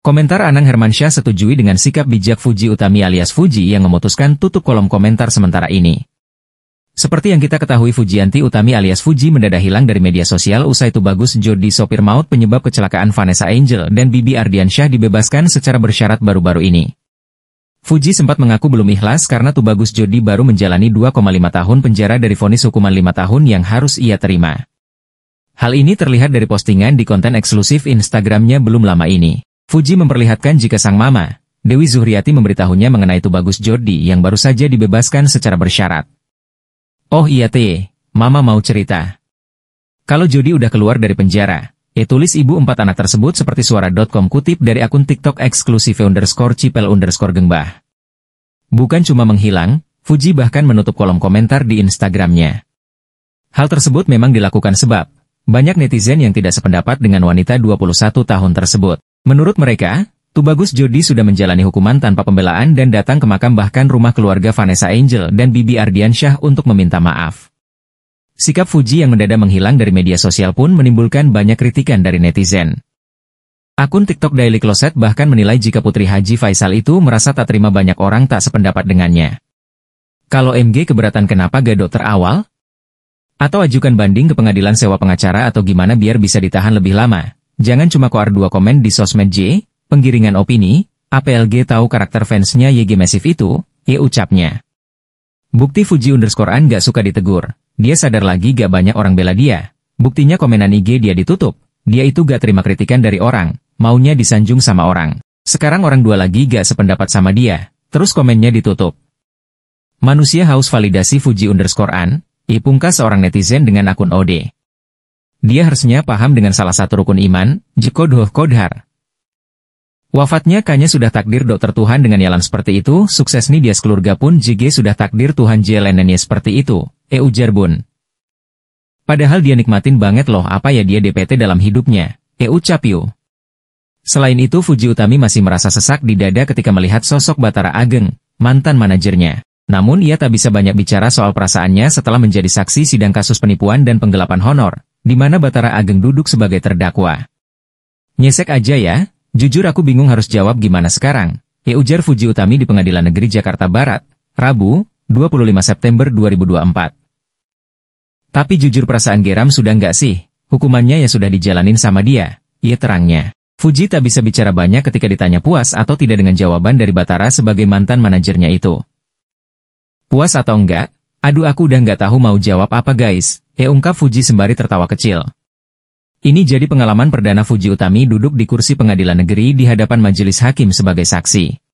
Komentar Anang Hermansyah setujui dengan sikap bijak Fuji Utami alias Fuji yang memutuskan tutup kolom komentar sementara ini. Seperti yang kita ketahui Fujianti Utami alias Fuji mendadak hilang dari media sosial usai Tubagus Jody sopir maut penyebab kecelakaan Vanessa Angel dan Bibi Ardiansyah dibebaskan secara bersyarat baru-baru ini. Fuji sempat mengaku belum ikhlas karena Tubagus Jody baru menjalani 2,5 tahun penjara dari vonis hukuman 5 tahun yang harus ia terima. Hal ini terlihat dari postingan di konten eksklusif Instagramnya belum lama ini. Fuji memperlihatkan jika sang mama, Dewi Zuhriati memberitahunya mengenai Tubagus Jordi yang baru saja dibebaskan secara bersyarat. Oh iya teh, mama mau cerita. Kalau Jody udah keluar dari penjara, ya tulis ibu empat anak tersebut seperti suara.com kutip dari akun TikTok eksklusif underscore cipel underscore gengbah. Bukan cuma menghilang, Fuji bahkan menutup kolom komentar di Instagramnya. Hal tersebut memang dilakukan sebab, banyak netizen yang tidak sependapat dengan wanita 21 tahun tersebut. Menurut mereka, Tubagus Jodi sudah menjalani hukuman tanpa pembelaan dan datang ke makam bahkan rumah keluarga Vanessa Angel dan Bibi Ardiansyah untuk meminta maaf. Sikap Fuji yang mendadak menghilang dari media sosial pun menimbulkan banyak kritikan dari netizen. Akun TikTok Daily Closet bahkan menilai jika Putri Haji Faisal itu merasa tak terima banyak orang tak sependapat dengannya. Kalau MG keberatan kenapa gadok terawal? Atau ajukan banding ke pengadilan sewa pengacara atau gimana biar bisa ditahan lebih lama? Jangan cuma koar dua komen di sosmed J, penggiringan opini, APLG tahu karakter fansnya YG Massive itu, E ucapnya. Bukti Fuji underscore An gak suka ditegur, dia sadar lagi gak banyak orang bela dia. Buktinya komenan IG dia ditutup, dia itu gak terima kritikan dari orang, maunya disanjung sama orang. Sekarang orang dua lagi gak sependapat sama dia, terus komennya ditutup. Manusia haus validasi Fuji underscore An, Ipungkas seorang netizen dengan akun OD dia harusnya paham dengan salah satu rukun iman, Jikodoh Kodhar. Wafatnya kanya sudah takdir dokter Tuhan dengan yalan seperti itu, sukses nih dia sekeluarga pun JG sudah takdir Tuhan jelenennya seperti itu, eh ujar bun. Padahal dia nikmatin banget loh apa ya dia DPT dalam hidupnya, eh ucap yu. Selain itu Fuji Utami masih merasa sesak di dada ketika melihat sosok Batara Ageng, mantan manajernya. Namun ia tak bisa banyak bicara soal perasaannya setelah menjadi saksi sidang kasus penipuan dan penggelapan honor, di mana Batara Ageng duduk sebagai terdakwa. Nyesek aja ya, jujur aku bingung harus jawab gimana sekarang, ya ujar Fuji Utami di Pengadilan Negeri Jakarta Barat, Rabu, 25 September 2024. Tapi jujur perasaan geram sudah nggak sih, hukumannya ya sudah dijalanin sama dia, ia terangnya. Fuji tak bisa bicara banyak ketika ditanya puas atau tidak dengan jawaban dari Batara sebagai mantan manajernya itu. Puas atau enggak? Aduh aku udah nggak tahu mau jawab apa guys, E ungkap Fuji sembari tertawa kecil. Ini jadi pengalaman perdana Fuji Utami duduk di kursi pengadilan negeri di hadapan majelis hakim sebagai saksi.